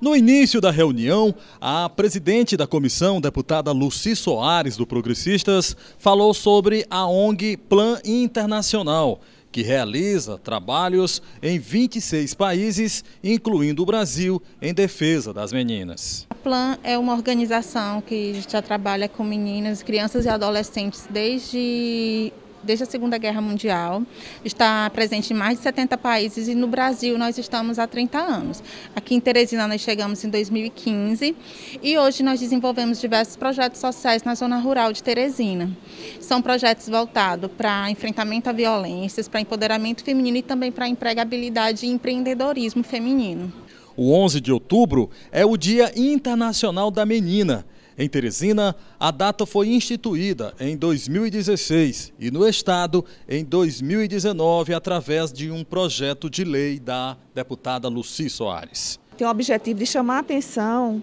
No início da reunião, a presidente da comissão, deputada Luci Soares, do Progressistas, falou sobre a ONG Plan Internacional, que realiza trabalhos em 26 países, incluindo o Brasil, em defesa das meninas. A Plan é uma organização que já trabalha com meninas, crianças e adolescentes desde desde a Segunda Guerra Mundial, está presente em mais de 70 países e no Brasil nós estamos há 30 anos. Aqui em Teresina nós chegamos em 2015 e hoje nós desenvolvemos diversos projetos sociais na zona rural de Teresina. São projetos voltados para enfrentamento a violências, para empoderamento feminino e também para empregabilidade e empreendedorismo feminino. O 11 de outubro é o Dia Internacional da Menina. Em Teresina, a data foi instituída em 2016 e no Estado em 2019 através de um projeto de lei da deputada Luci Soares. Tem o objetivo de chamar a atenção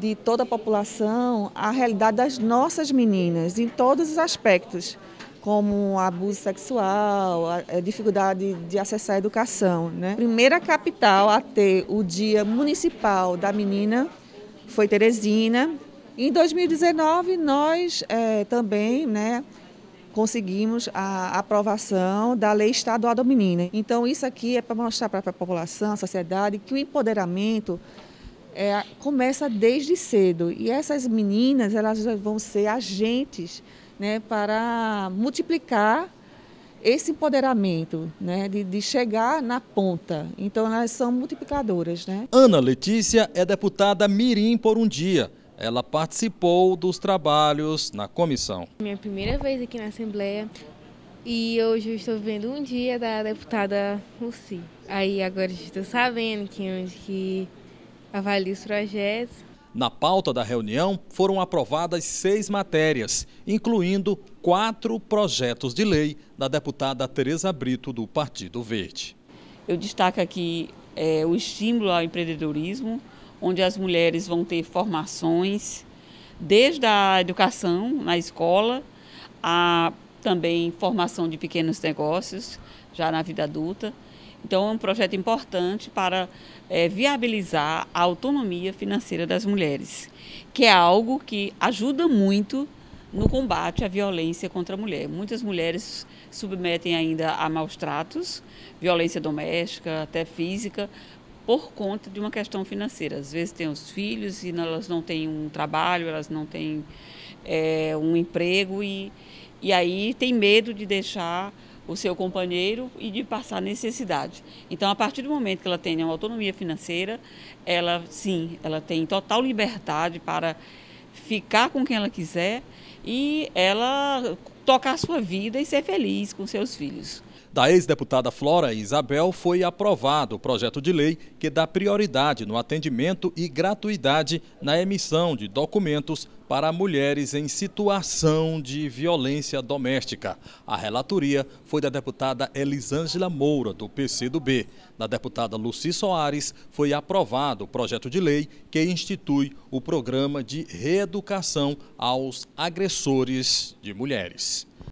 de toda a população à realidade das nossas meninas em todos os aspectos, como abuso sexual, a eh, dificuldade de acessar a educação. Né? Primeira capital a ter o Dia Municipal da Menina foi Teresina, em 2019, nós é, também né, conseguimos a aprovação da Lei Estadual da Menina. Então, isso aqui é para mostrar para a população, a sociedade, que o empoderamento é, começa desde cedo. E essas meninas elas vão ser agentes né, para multiplicar esse empoderamento, né, de, de, chegar na ponta. Então elas são multiplicadoras. Né? Ana Letícia é deputada Mirim por um dia ela participou dos trabalhos na comissão. Minha primeira vez aqui na Assembleia e hoje eu estou vendo um dia da deputada Lucy. Aí agora estou sabendo que é onde que avalia os projetos. Na pauta da reunião foram aprovadas seis matérias, incluindo quatro projetos de lei da deputada Tereza Brito do Partido Verde. Eu destaco aqui é, o estímulo ao empreendedorismo, onde as mulheres vão ter formações, desde a educação na escola, a também formação de pequenos negócios, já na vida adulta. Então, é um projeto importante para é, viabilizar a autonomia financeira das mulheres, que é algo que ajuda muito no combate à violência contra a mulher. Muitas mulheres submetem ainda a maus tratos, violência doméstica, até física, por conta de uma questão financeira. Às vezes tem os filhos e elas não têm um trabalho, elas não têm é, um emprego e, e aí tem medo de deixar o seu companheiro e de passar necessidade. Então, a partir do momento que ela tem uma autonomia financeira, ela sim, ela tem total liberdade para ficar com quem ela quiser e ela tocar a sua vida e ser feliz com seus filhos da ex-deputada Flora Isabel foi aprovado o projeto de lei que dá prioridade no atendimento e gratuidade na emissão de documentos para mulheres em situação de violência doméstica. A relatoria foi da deputada Elisângela Moura, do PCdoB. Da deputada Luci Soares, foi aprovado o projeto de lei que institui o programa de reeducação aos agressores de mulheres.